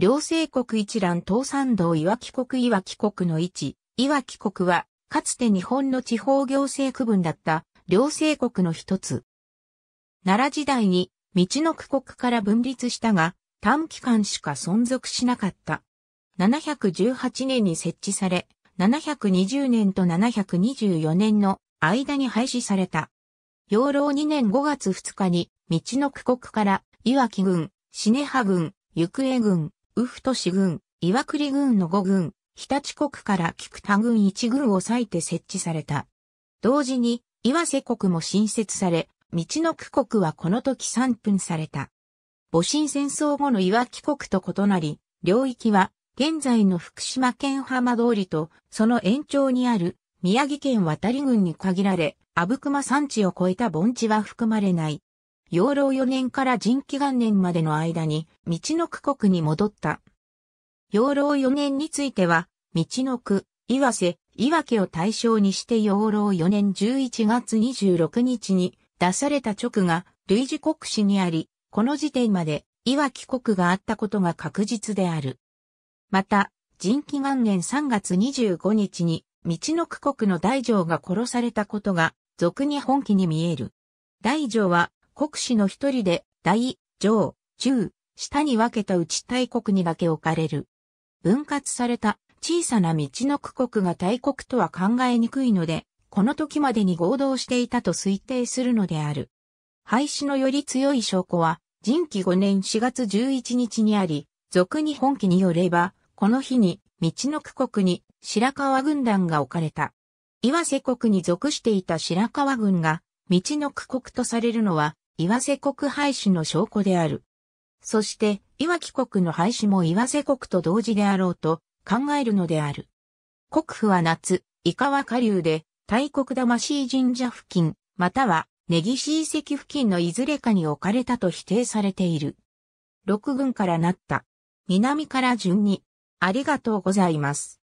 両政国一覧東山道岩木国岩木国の位置、岩木国は、かつて日本の地方行政区分だった両政国の一つ。奈良時代に、道の区国から分立したが、短期間しか存続しなかった。718年に設置され、720年と724年の間に廃止された。養老2年5月2日に、道の区国から、岩木郡、シネハ郡、行方郡、ウフト市郡、岩栗郡の5軍、日立国から菊田郡1軍を割いて設置された。同時に、岩瀬国も新設され、道の区国はこの時3分された。戊辰戦争後の岩木国と異なり、領域は現在の福島県浜通りとその延長にある宮城県渡り郡に限られ、阿武隈山地を越えた盆地は含まれない。養老4年から人気元年までの間に、道の区国に戻った。養老4年については、道の区、岩瀬、岩家を対象にして養老4年11月26日に出された直が類似国史にあり、この時点まで岩木国があったことが確実である。また、人気元年3月25日に、道の区国の大城が殺されたことが、俗に本気に見える。大城は、国史の一人で、大、上、中、下に分けた内大国にだけ置かれる。分割された小さな道の区国が大国とは考えにくいので、この時までに合同していたと推定するのである。廃止のより強い証拠は、人気5年4月11日にあり、俗に本記によれば、この日に、道の区国に白川軍団が置かれた。岩瀬国に属していた白川軍が、道の区国とされるのは、岩瀬国廃止の証拠である。そして、岩木国の廃止も岩瀬国と同時であろうと考えるのである。国府は夏、伊川下流で、大国魂神社付近、または、根岸遺跡付近のいずれかに置かれたと否定されている。六軍からなった。南から順に。ありがとうございます。